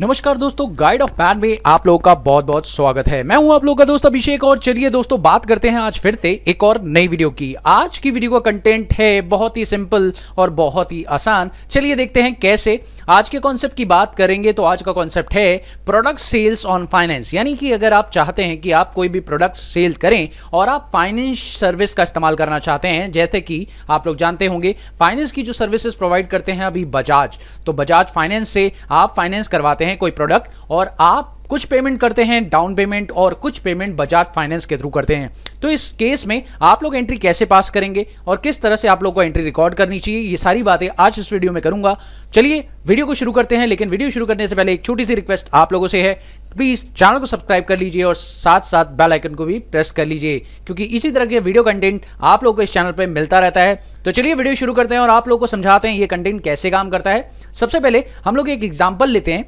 नमस्कार दोस्तों guide of man में आप लोगों का बहुत बहुत स्वागत है मैं हूं आप लोगों का दोस्त अभिषेक और चलिए दोस्तों बात करते हैं आज फिर से एक और नई वीडियो की आज की वीडियो का कंटेंट है बहुत ही सिंपल और बहुत ही आसान चलिए देखते हैं कैसे आज के कॉन्सेप्ट की बात करेंगे तो आज का कॉन्सेप्ट है प्रोडक्ट सेल्स ऑन फाइनेंस यानी कि अगर आप चाहते हैं कि आप कोई भी प्रोडक्ट सेल करें और आप फाइनेंस सर्विस का इस्तेमाल करना चाहते हैं जैसे कि आप लोग जानते होंगे फाइनेंस की जो सर्विसेज प्रोवाइड करते हैं अभी बजाज तो बजाज फाइनेंस से आप फाइनेंस करवाते करते हैं कोई प्रोडक्ट और आप कुछ पेमेंट करते हैं डाउन पेमेंट और कुछ पेमेंट बजाज फाइनेंस के थ्रू करते हैं तो इस केस में आप लोग एंट्री कैसे पास करेंगे और किस तरह से आप लोग को एंट्री रिकॉर्ड करनी चाहिए ये सारी बातें आज इस वीडियो में करूंगा चलिए वीडियो को शुरू करते हैं लेकिन वीडियो शुरू करने से पहले एक छोटी सी रिक्वेस्ट आप लोगों से है प्लीज़ चैनल को सब्सक्राइब कर लीजिए और साथ साथ बेल आइकन को भी प्रेस कर लीजिए क्योंकि इसी तरह के वीडियो कंटेंट आप लोगों को इस चैनल पर मिलता रहता है तो चलिए वीडियो शुरू करते हैं और आप लोगों को समझाते हैं ये कंटेंट कैसे काम करता है सबसे पहले हम लोग एक एग्जाम्पल लेते हैं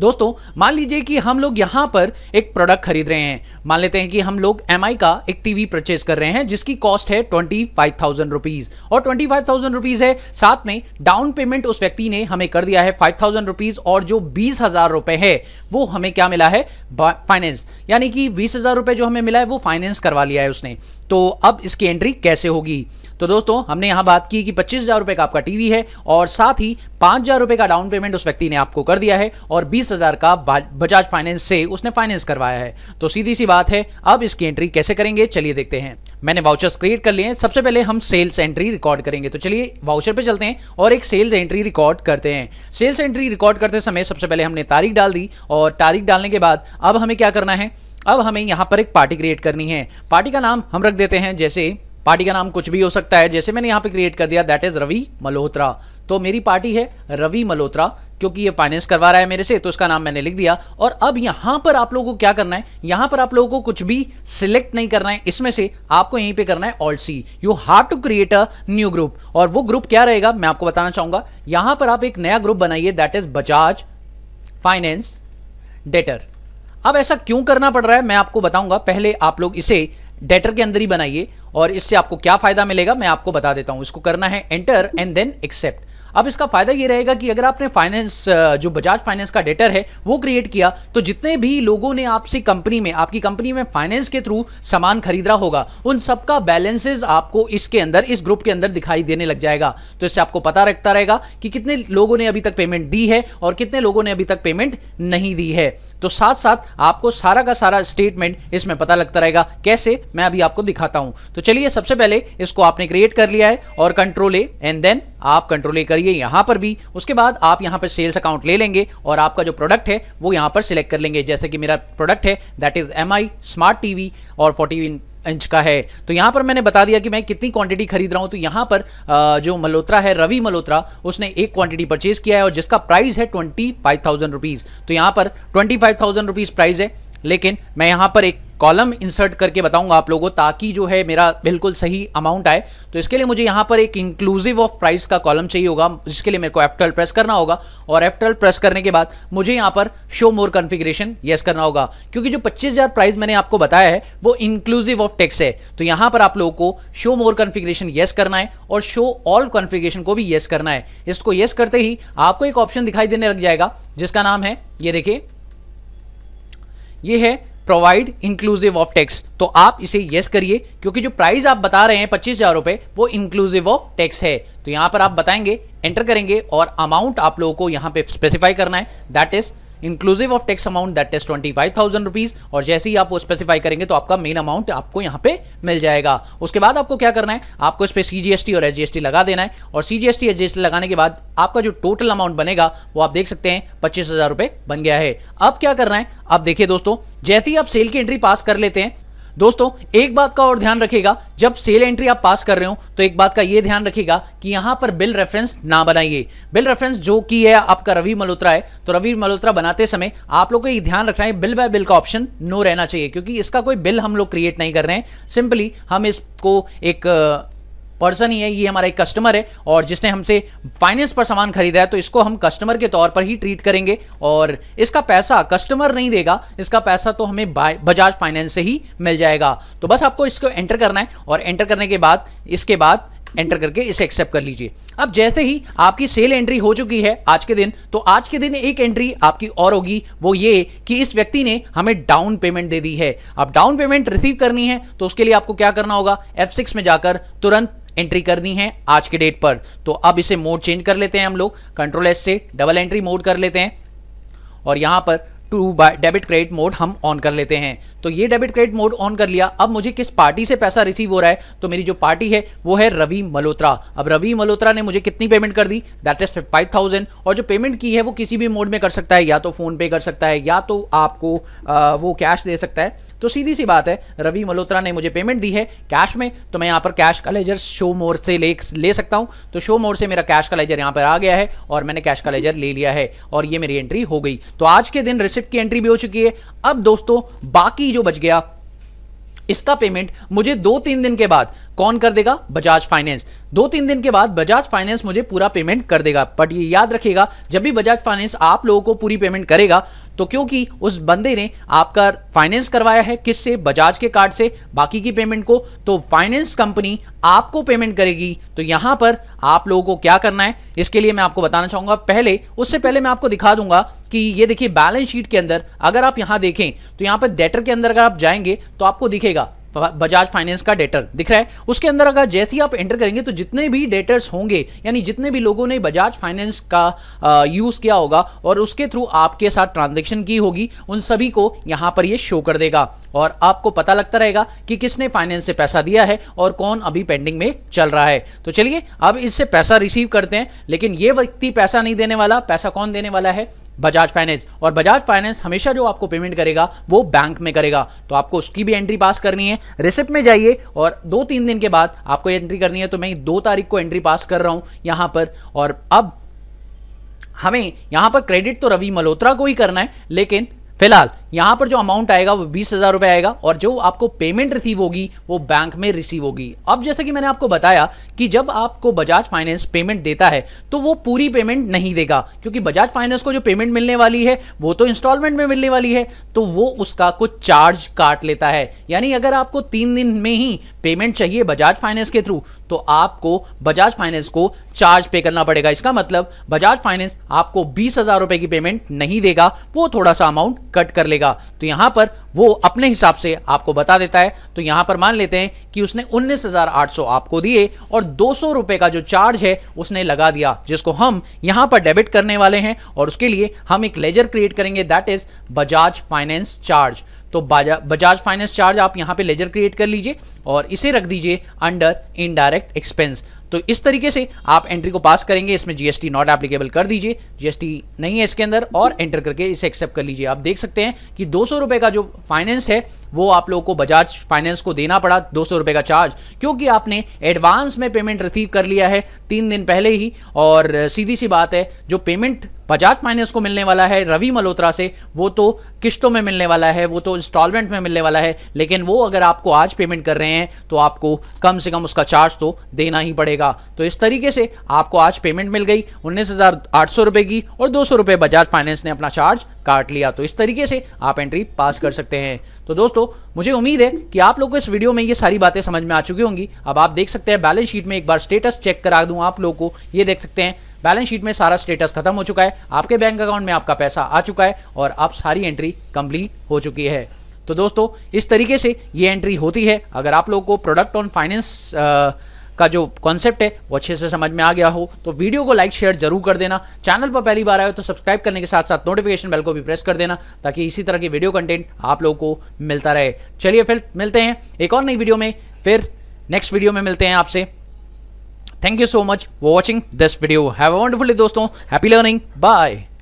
दोस्तों मान लीजिए कि हम लोग यहां पर एक प्रोडक्ट खरीद रहे हैं मान लेते हैं कि हम लोग एम का एक टीवी परचेज कर रहे हैं जिसकी कॉस्ट है ट्वेंटी फाइव थाउजेंड रुपीज और ट्वेंटी फाइव थाउजेंड रुपीज है साथ में डाउन पेमेंट उस व्यक्ति ने हमें कर दिया है फाइव थाउजेंड रुपीज और जो बीस हजार रुपए है वो हमें क्या मिला है फाइनेंस यानी कि बीस हजार रुपए जो हमें मिला है वो फाइनेंस करवा लिया है उसने तो अब इसकी एंट्री कैसे होगी तो दोस्तों हमने यहाँ बात की कि पच्चीस हजार रुपये का आपका टीवी है और साथ ही पाँच हजार रुपये का डाउन पेमेंट उस व्यक्ति ने आपको कर दिया है और बीस हजार का बजाज फाइनेंस से उसने फाइनेंस करवाया है तो सीधी सी बात है अब इसकी एंट्री कैसे करेंगे चलिए देखते हैं मैंने वाउचर्स क्रिएट कर लिए हैं सबसे पहले हम सेल्स एंट्री रिकॉर्ड करेंगे तो चलिए वाउचर पे चलते हैं और एक सेल्स एंट्री रिकॉर्ड करते हैं सेल्स एंट्री रिकॉर्ड करते समय सबसे पहले हमने तारीख डाल दी और तारीख डालने के बाद अब हमें क्या करना है अब हमें यहाँ पर एक पार्टी क्रिएट करनी है पार्टी का नाम हम रख देते हैं जैसे पार्टी का नाम कुछ भी हो सकता है जैसे मैंने यहाँ पे क्रिएट कर दिया दैट इज रवि मल्होत्रा तो मेरी पार्टी है रवि मल्होत्रा क्योंकि ये फाइनेंस करवा रहा है मेरे से तो उसका नाम मैंने लिख दिया और अब यहां पर आप लोगों को क्या करना है यहां पर आप लोगों को कुछ भी सिलेक्ट नहीं करना है इसमें से आपको यहीं पे करना है also you have to create a new group और वो ग्रुप क्या रहेगा मैं आपको बताना चाहूंगा यहां पर आप एक नया ग्रुप बनाइए that is Bajaj finance debtor अब ऐसा क्यों करना पड़ रहा है मैं आपको बताऊंगा पहले आप लोग इसे डेटर के अंदर ही बनाइए और इससे आपको क्या फायदा मिलेगा मैं आपको बता देता हूं इसको करना है एंटर एंड देन एक्सेप्ट अब इसका फायदा ये रहेगा कि अगर आपने फाइनेंस जो बजाज फाइनेंस का डेटर है वो क्रिएट किया तो जितने भी लोगों ने आपसे कंपनी में आपकी कंपनी में फाइनेंस के थ्रू सामान खरीद रहा होगा उन सबका बैलेंसेस आपको इसके अंदर इस ग्रुप के अंदर दिखाई देने लग जाएगा तो इससे आपको पता रखता रहेगा कि कितने लोगों ने अभी तक पेमेंट दी है और कितने लोगों ने अभी तक पेमेंट नहीं दी है तो साथ साथ आपको सारा का सारा स्टेटमेंट इसमें पता लगता रहेगा कैसे मैं अभी आपको दिखाता हूं तो चलिए सबसे पहले इसको आपने क्रिएट कर लिया है और कंट्रोल ए एंड देन आप कंट्रोल ए करिए यहां पर भी उसके बाद आप यहां पर सेल्स अकाउंट ले लेंगे और आपका जो प्रोडक्ट है वो यहां पर सिलेक्ट कर लेंगे जैसे कि मेरा प्रोडक्ट है that is M I smart TV और फोर्टी इंच का है तो यहां पर मैंने बता दिया कि मैं कितनी क्वांटिटी खरीद रहा हूं तो यहां पर जो मल्होत्रा है रवि मल्होत्रा उसने एक क्वांटिटी परचेज किया है और जिसका प्राइस है ट्वेंटी फाइव थाउजेंड रुपीज़ तो यहां पर twenty five thousand rupees price है लेकिन मैं यहाँ पर एक कॉलम इंसर्ट करके बताऊंगा आप लोगों ताकि जो है मेरा बिल्कुल सही अमाउंट आए तो इसके लिए मुझे यहाँ पर एक इंक्लूसिव ऑफ प्राइस का कॉलम चाहिए होगा जिसके लिए मेरे को एफ प्रेस करना होगा और एफ प्रेस करने के बाद मुझे यहाँ पर शो मोर कॉन्फ़िगरेशन येस करना होगा क्योंकि जो 25000 प्राइस मैंने आपको बताया है वो इंक्लूसिव ऑफ टैक्स है तो यहाँ पर आप लोगों को शो मोर कॉन्फ़िगरेशन येस करना है और शो ऑल कॉन्फ़िगरेशन को भी येस करना है इसको येस करते ही आपको एक ऑप्शन दिखाई देने लग जाएगा जिसका नाम है ये देखिए ये है प्रोवाइड इंक्लूसिव ऑफ टैक्स तो आप इसे येस yes करिए क्योंकि जो प्राइस आप बता रहे हैं पच्चीस हजार रुपए वो इंक्लूसिव ऑफ टैक्स है तो यहां पर आप बताएंगे एंटर करेंगे और अमाउंट आप लोगों को यहां पे स्पेसिफाई करना है that is inclusive of tax amount that is twenty five thousand rupees और जैसे ही आप वो स्पेसिफाई करेंगे तो आपका मेन अमाउंट आपको यहां पे मिल जाएगा उसके बाद आपको क्या करना है आपको इस पर सीजीएसटी और एजीएसटी लगा देना है और सीजीएसटी एजीएसटी लगाने के बाद आपका जो टोटल अमाउंट बनेगा वो आप देख सकते हैं पच्चीस हजार रुपए बन गया है अब क्या करना है अब देखिए दोस्तों जैसे ही आप सेल की एंट्री पास कर लेते हैं दोस्तों एक बात का और ध्यान रखिएगा जब सेल एंट्री आप पास कर रहे हो तो एक बात का यह ध्यान रखिएगा कि यहां पर बिल रेफरेंस ना बनाइए बिल रेफरेंस जो कि है आपका रवि मल्होत्रा है तो रवि मल्होत्रा बनाते समय आप लोग को ये ध्यान रखना है बिल बाय बिल का ऑप्शन नो रहना चाहिए क्योंकि इसका कोई बिल हम लोग क्रिएट नहीं कर रहे हैं सिंपली हम इसको एक पर्सन ही है ये हमारा एक कस्टमर है और जिसने हमसे फाइनेंस पर सामान खरीदा है तो इसको हम कस्टमर के तौर पर ही ट्रीट करेंगे और इसका पैसा कस्टमर नहीं देगा इसका पैसा तो हमें बजाज फाइनेंस से ही मिल जाएगा तो बस आपको इसको एंटर करना है और एंटर करने के बाद इसके बाद एंटर करके इसे एक्सेप्ट कर लीजिए अब जैसे ही आपकी सेल एंट्री हो चुकी है आज के दिन तो आज के दिन एक एंट्री आपकी और होगी वो ये कि इस व्यक्ति ने हमें डाउन पेमेंट दे दी है अब डाउन पेमेंट रिसीव करनी है तो उसके लिए आपको क्या करना होगा एफ में जाकर तुरंत एंट्री करनी है आज के डेट पर तो अब इसे मोड चेंज कर लेते हैं हम लोग कंट्रोल एस से डबल एंट्री मोड कर लेते हैं और यहां पर टू डेबिट क्रेडिट मोड हम ऑन कर लेते हैं तो ये डेबिट क्रेडिट मोड ऑन कर लिया अब मुझे किस पार्टी से पैसा रिसीव हो रहा है तो मेरी जो पार्टी है वो है रवि मल्होत्रा अब रवि मल्होत्रा ने मुझे कितनी पेमेंट कर दी दैट इज फाइव थाउजेंड और जो पेमेंट की है वो किसी भी मोड में कर सकता है या तो फोन पे कर सकता है या तो आपको आ, वो कैश दे सकता है तो सीधी सी बात है रवि मल्होत्रा ने मुझे पेमेंट दी है कैश में तो मैं यहाँ पर कैश का लेजर शो मोड से ले ले सकता हूँ तो शो मोड से मेरा कैश का लेजर यहाँ पर आ गया है और मैंने कैश का लेजर ले लिया है और ये मेरी एंट्री हो गई तो आज के दिन रिसिप्ट तक की एंट्री भी हो चुकी है अब दोस्तों बाकी जो बच गया इसका पेमेंट मुझे दो तीन दिन के बाद कौन कर देगा बजाज फाइनेंस दो तीन दिन के बाद बजाज फाइनेंस मुझे पूरा पेमेंट कर देगा बट ये याद रखिएगा जब भी बजाज फाइनेंस आप लोगों को पूरी पेमेंट करेगा तो क्योंकि उस बंदे ने आपका फाइनेंस करवाया है किससे बजाज के कार्ड से बाकी की पेमेंट को तो फाइनेंस कंपनी आपको पेमेंट करेगी तो यहां पर आप लोगों को क्या करना है इसके लिए मैं आपको बताना चाहूंगा पहले उससे पहले मैं आपको दिखा दूंगा कि ये देखिए बैलेंस शीट के अंदर अगर आप यहां देखें तो यहां पर डेटर के अंदर अगर आप जाएंगे तो आपको दिखेगा बजाज फाइनेंस का डेटर दिख रहा है उसके अंदर अगर जैसे ही आप एंटर करेंगे तो जितने भी डेटर्स होंगे यानी जितने भी लोगों ने बजाज फाइनेंस का यूज़ किया होगा और उसके थ्रू आपके साथ ट्रांजेक्शन की होगी उन सभी को यहाँ पर ये शो कर देगा और आपको पता लगता रहेगा कि किसने फाइनेंस से पैसा दिया है और कौन अभी पेंडिंग में चल रहा है तो चलिए अब इससे पैसा रिसीव करते हैं लेकिन ये व्यक्ति पैसा नहीं देने वाला पैसा कौन देने वाला है बजाज फाइनेंस और बजाज फाइनेंस हमेशा जो आपको पेमेंट करेगा वो बैंक में करेगा तो आपको उसकी भी एंट्री पास करनी है रिसिप्ट में जाइए और दो तीन दिन के बाद आपको एंट्री करनी है तो मैं दो तारीख को एंट्री पास कर रहा हूं यहां पर और अब हमें यहां पर क्रेडिट तो रवि मल्होत्रा को ही करना है लेकिन फिलहाल यहाँ पर जो अमाउंट आएगा वो बीस हज़ार रुपये आएगा और जो आपको पेमेंट रिसीव होगी वो बैंक में रिसीव होगी अब जैसा कि मैंने आपको बताया कि जब आपको बजाज फाइनेंस पेमेंट देता है तो वो पूरी पेमेंट नहीं देगा क्योंकि बजाज फाइनेंस को जो पेमेंट मिलने वाली है वो तो इंस्टॉलमेंट में मिलने वाली है तो वो उसका कुछ चार्ज काट लेता है यानी अगर आपको तीन दिन में ही पेमेंट चाहिए बजाज फाइनेंस के थ्रू तो आपको बजाज फाइनेंस को चार्ज पे करना पड़ेगा इसका मतलब बजाज फाइनेंस आपको बीस हज़ार रुपए की पेमेंट नहीं देगा वो थोड़ा सा अमाउंट कट कर लेगा जाएगा तो यहां पर वो अपने हिसाब से आपको बता देता है तो यहां पर मान लेते हैं कि उसने 19,800 आपको दिए और दो रुपए का जो चार्ज है उसने लगा दिया जिसको हम यहां पर डेबिट करने वाले हैं और उसके लिए हम एक लेजर क्रिएट करेंगे that is Bajaj finance charge तो बजाज फाइनेंस चार्ज आप यहां पे लेजर क्रिएट कर लीजिए और इसे रख दीजिए अंडर इनडायरेक्ट एक्सपेंस तो इस तरीके से आप एंट्री को पास करेंगे इसमें जीएसटी नॉट एप्लीकेबल कर दीजिए जीएसटी नहीं है इसके अंदर और एंटर करके इसे एक्सेप्ट कर लीजिए आप देख सकते हैं कि दो रुपए का जो फाइनेंस है वो आप लोगों को बजाज फाइनेंस को देना पड़ा दो सौ का चार्ज क्योंकि आपने एडवांस में पेमेंट रिसीव कर लिया है तीन दिन पहले ही और सीधी सी बात है जो पेमेंट बजाज फाइनेंस को मिलने वाला है रवि मल्होत्रा से वो तो किश्तों में मिलने वाला है वो तो इंस्टॉलमेंट में मिलने वाला है लेकिन वो अगर आपको आज पेमेंट कर रहे हैं तो आपको कम से कम उसका चार्ज तो देना ही पड़ेगा तो इस तरीके से आपको आज पेमेंट मिल गई उन्नीस हजार आठ सौ रुपए की और दो सौ बजाज फाइनेंस ने अपना चार्ज काट लिया तो इस तरीके से आप एंट्री पास कर सकते हैं तो दोस्तों दोस्तों मुझे उम्मीद है कि आप लोगों को इस वीडियो में ये सारी बातें समझ में आ चुकी होंगी अब आप देख सकते हैं बैलेंस शीट में एक बार स्टेटस चेक करा दूं आप लोगों को ये देख सकते हैं बैलेंस शीट में सारा स्टेटस खत्म हो चुका है आपके बैंक अकाउंट में आपका पैसा आ चुका है और आप सारी एंट्री कंप्लीट हो चुकी है तो दोस्तों इस तरीके से ये एंट्री होती है अगर आप लोगों को प्रोडक्ट ऑन फाइनेंस का जो कॉन्सेप्ट है वो अच्छे से समझ में आ गया हो तो वीडियो को लाइक शेयर जरूर कर देना चैनल पर पहली बार आए हो तो सब्सक्राइब करने के साथ साथ नोटिफिकेशन बेल को भी प्रेस कर देना ताकि इसी तरह की वीडियो कंटेंट आप लोगों को मिलता रहे चलिए फिर मिलते हैं एक और नई वीडियो में फिर नेक्स्ट वीडियो में मिलते हैं आपसे thank you so much for watching this video have a wonderful दोस्तों हैप्पी लर्निंग बाय